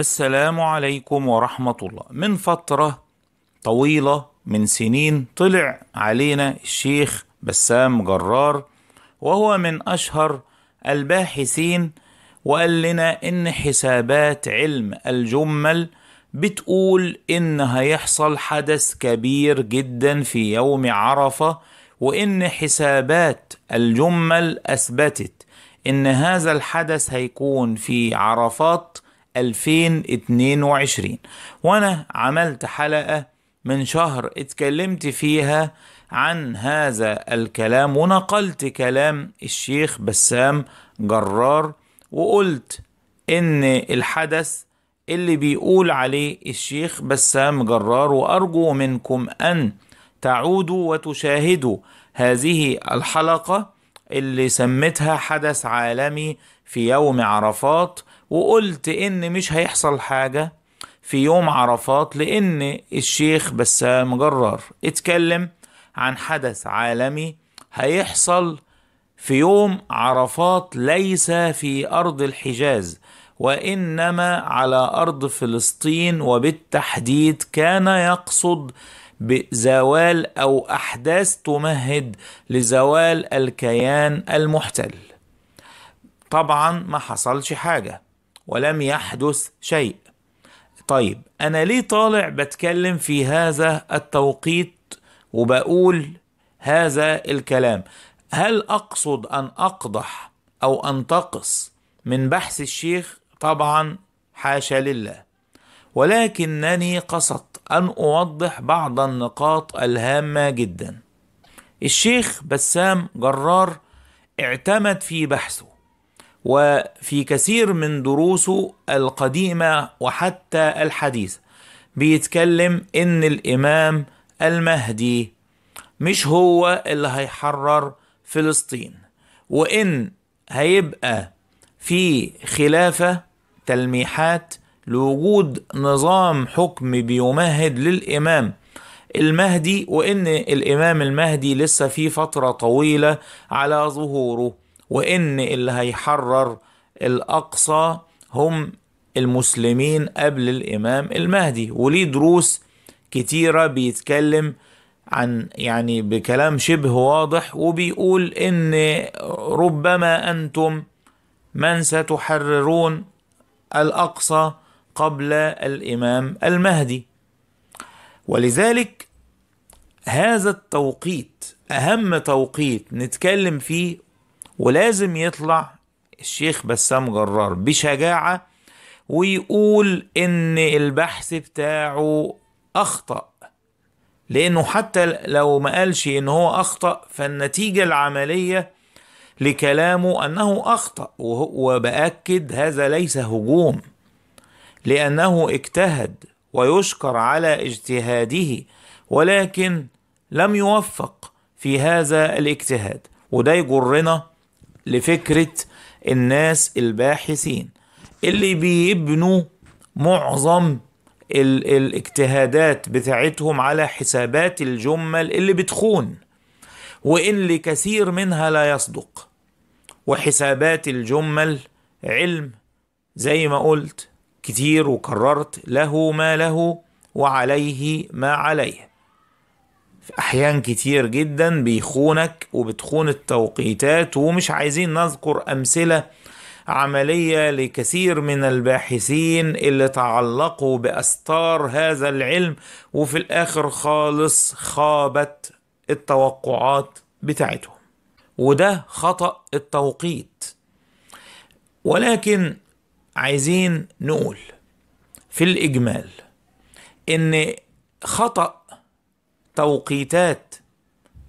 السلام عليكم ورحمة الله من فترة طويلة من سنين طلع علينا الشيخ بسام جرار وهو من أشهر الباحثين وقال لنا إن حسابات علم الجمل بتقول إن هيحصل حدث كبير جدا في يوم عرفة وإن حسابات الجمل أثبتت إن هذا الحدث هيكون في عرفات 2022 وانا عملت حلقة من شهر اتكلمت فيها عن هذا الكلام ونقلت كلام الشيخ بسام جرار وقلت ان الحدث اللي بيقول عليه الشيخ بسام جرار وارجو منكم ان تعودوا وتشاهدوا هذه الحلقه اللي سميتها حدث عالمي في يوم عرفات وقلت ان مش هيحصل حاجة في يوم عرفات لان الشيخ بسام جرار اتكلم عن حدث عالمي هيحصل في يوم عرفات ليس في ارض الحجاز وانما على ارض فلسطين وبالتحديد كان يقصد بزوال او احداث تمهد لزوال الكيان المحتل طبعا ما حصلش حاجه ولم يحدث شيء طيب انا ليه طالع بتكلم في هذا التوقيت وبقول هذا الكلام هل اقصد ان اقضح او انتقص من بحث الشيخ طبعا حاشا لله ولكنني قصدت ان اوضح بعض النقاط الهامه جدا الشيخ بسام جرار اعتمد في بحثه وفي كثير من دروسه القديمة وحتى الحديثة بيتكلم إن الإمام المهدي مش هو اللي هيحرر فلسطين وإن هيبقى في خلافة تلميحات لوجود نظام حكم بيمهد للإمام المهدي وإن الإمام المهدي لسه في فترة طويلة على ظهوره وإن اللي هيحرر الأقصى هم المسلمين قبل الإمام المهدي وليه دروس كتيرة بيتكلم عن يعني بكلام شبه واضح وبيقول إن ربما أنتم من ستحررون الأقصى قبل الإمام المهدي ولذلك هذا التوقيت أهم توقيت نتكلم فيه ولازم يطلع الشيخ بسام جرار بشجاعة ويقول إن البحث بتاعه أخطأ لأنه حتى لو ما قالش إن هو أخطأ فالنتيجة العملية لكلامه أنه أخطأ وبأكد هذا ليس هجوم لأنه اجتهد ويشكر على اجتهاده ولكن لم يوفق في هذا الاجتهاد وده يجرنا لفكرة الناس الباحثين اللي بيبنوا معظم الاجتهادات بتاعتهم على حسابات الجمل اللي بتخون وإن لكثير منها لا يصدق وحسابات الجمل علم زي ما قلت كتير وكررت له ما له وعليه ما عليه احيان كتير جدا بيخونك وبتخون التوقيتات ومش عايزين نذكر امثله عمليه لكثير من الباحثين اللي تعلقوا باستار هذا العلم وفي الاخر خالص خابت التوقعات بتاعتهم وده خطا التوقيت ولكن عايزين نقول في الاجمال ان خطأ توقيتات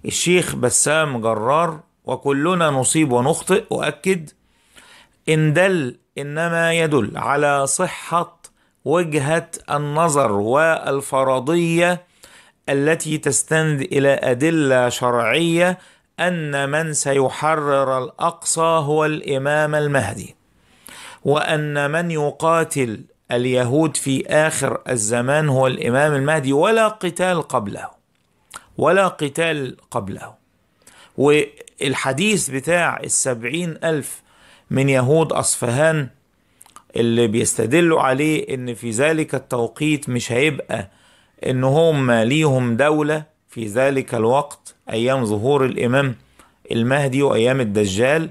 الشيخ بسام جرار وكلنا نصيب ونخطئ أؤكد إن دل إنما يدل على صحة وجهة النظر والفرضية التي تستند إلى أدلة شرعية أن من سيحرر الأقصى هو الإمام المهدي وأن من يقاتل اليهود في آخر الزمان هو الإمام المهدي ولا قتال قبله ولا قتال قبله والحديث بتاع السبعين ألف من يهود أصفهان اللي بيستدلوا عليه ان في ذلك التوقيت مش هيبقى ان هم ليهم دولة في ذلك الوقت ايام ظهور الامام المهدي وايام الدجال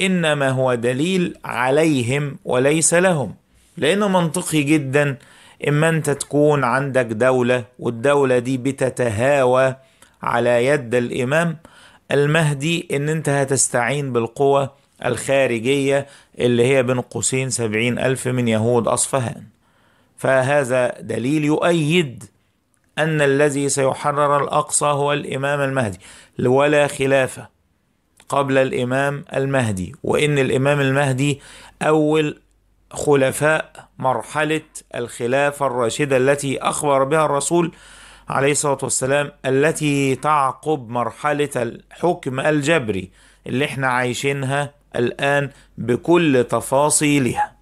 انما هو دليل عليهم وليس لهم لانه منطقي جدا اما انت تكون عندك دولة والدولة دي بتتهاوى على يد الامام المهدي ان انت هتستعين بالقوة الخارجية اللي هي بين قوسين سبعين الف من يهود اصفهان فهذا دليل يؤيد أن الذي سيحرر الأقصى هو الإمام المهدي ولا خلافة قبل الإمام المهدي وإن الإمام المهدي أول خلفاء مرحلة الخلافة الراشدة التي أخبر بها الرسول عليه الصلاة والسلام التي تعقب مرحلة الحكم الجبري اللي احنا عايشينها الآن بكل تفاصيلها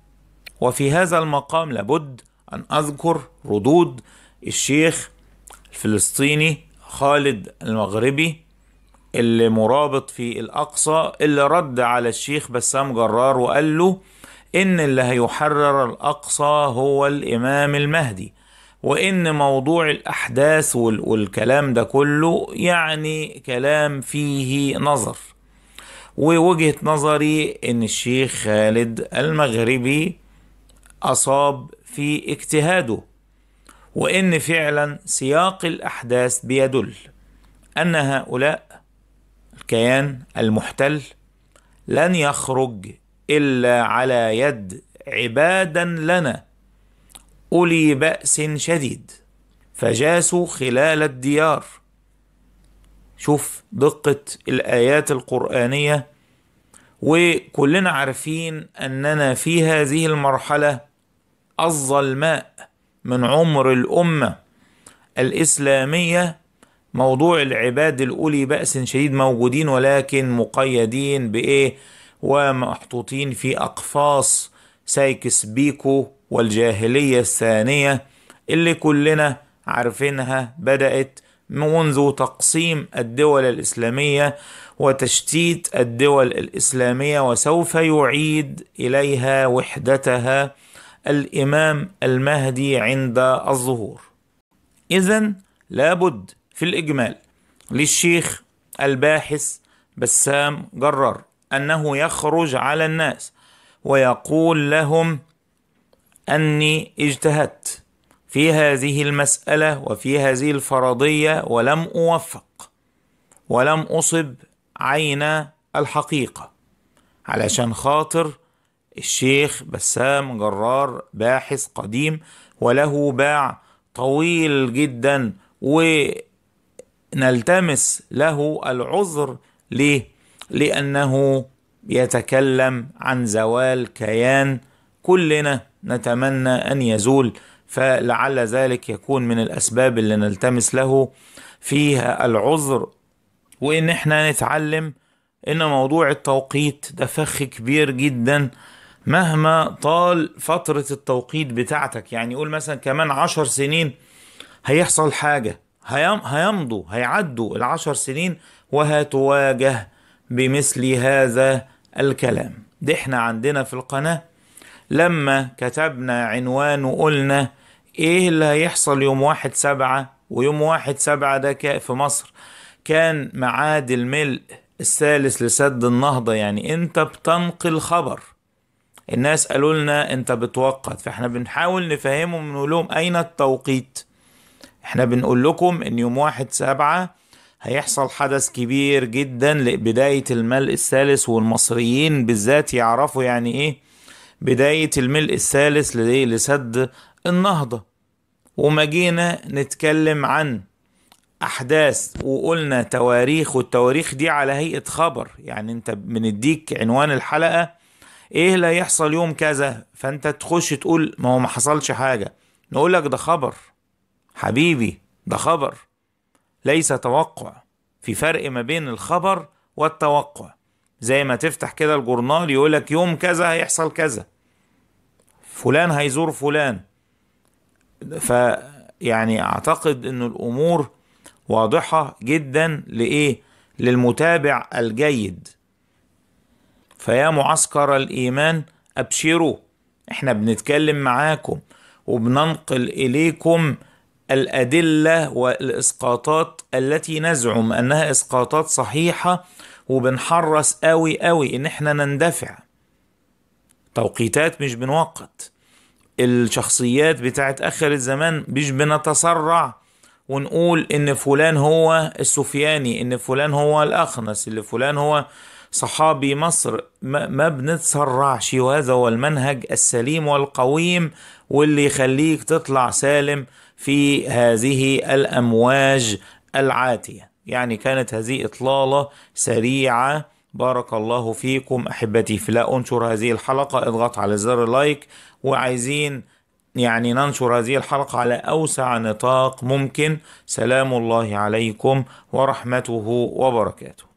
وفي هذا المقام لابد أن أذكر ردود الشيخ الفلسطيني خالد المغربي اللي مرابط في الأقصى اللي رد على الشيخ بسام جرار وقال له ان اللي هيحرر الاقصى هو الامام المهدي وان موضوع الاحداث والكلام ده كله يعني كلام فيه نظر ووجهه نظري ان الشيخ خالد المغربي اصاب في اجتهاده وان فعلا سياق الاحداث بيدل ان هؤلاء الكيان المحتل لن يخرج الا على يد عبادا لنا اولي باس شديد فجاسوا خلال الديار شوف دقه الايات القرانيه وكلنا عارفين اننا في هذه المرحله الظلماء من عمر الامه الاسلاميه موضوع العباد الاولي باس شديد موجودين ولكن مقيدين بايه ومحطوطين في أقفاص سايكس بيكو والجاهلية الثانية اللي كلنا عارفينها بدأت منذ تقسيم الدول الإسلامية وتشتيت الدول الإسلامية وسوف يعيد إليها وحدتها الإمام المهدي عند الظهور. إذا لابد في الإجمال للشيخ الباحث بسام جرار انه يخرج على الناس ويقول لهم اني اجتهدت في هذه المساله وفي هذه الفرضيه ولم اوفق ولم اصب عين الحقيقه علشان خاطر الشيخ بسام جرار باحث قديم وله باع طويل جدا ونلتمس له العذر ليه لأنه يتكلم عن زوال كيان كلنا نتمنى أن يزول فلعل ذلك يكون من الأسباب اللي نلتمس له فيها العذر وإن إحنا نتعلم إن موضوع التوقيت ده فخ كبير جدا مهما طال فترة التوقيت بتاعتك يعني يقول مثلا كمان عشر سنين هيحصل حاجة هيمضوا هيعدوا العشر سنين وهتواجه بمثل هذا الكلام ده احنا عندنا في القناة لما كتبنا عنوان وقلنا ايه اللي هيحصل يوم واحد سبعة ويوم واحد سبعة ده في مصر كان معاد الملء الثالث لسد النهضة يعني انت بتنقل خبر الناس قالوا لنا انت بتوقت فاحنا بنحاول نفهمهم ونقول لهم اين التوقيت احنا بنقول لكم ان يوم واحد سبعة هيحصل حدث كبير جدا لبداية الملء الثالث والمصريين بالذات يعرفوا يعني ايه بداية الملء الثالث لسد النهضة وما جينا نتكلم عن احداث وقلنا تواريخ والتواريخ دي على هيئة خبر يعني انت بنديك عنوان الحلقة ايه اللي هيحصل يوم كذا فانت تخش تقول ما هو ما حصلش حاجة نقول لك ده خبر حبيبي ده خبر ليس توقع في فرق ما بين الخبر والتوقع زي ما تفتح كده الجورنال يقولك يوم كذا هيحصل كذا فلان هيزور فلان فيعني اعتقد ان الامور واضحة جدا لايه للمتابع الجيد فيا معسكر الايمان ابشروا احنا بنتكلم معاكم وبننقل اليكم الادله والاسقاطات التي نزعم انها اسقاطات صحيحه وبنحرص قوي قوي ان احنا نندفع توقيتات مش بنوقت الشخصيات بتاعت اخر الزمان مش بنتسرع ونقول ان فلان هو السفياني ان فلان هو الاخنس اللي فلان هو صحابي مصر ما, ما بنتسرعش وهذا هو المنهج السليم والقويم واللي يخليك تطلع سالم في هذه الامواج العاتيه يعني كانت هذه اطلاله سريعه بارك الله فيكم احبتي فلا انشر هذه الحلقه اضغط على زر لايك وعايزين يعني ننشر هذه الحلقه على اوسع نطاق ممكن سلام الله عليكم ورحمته وبركاته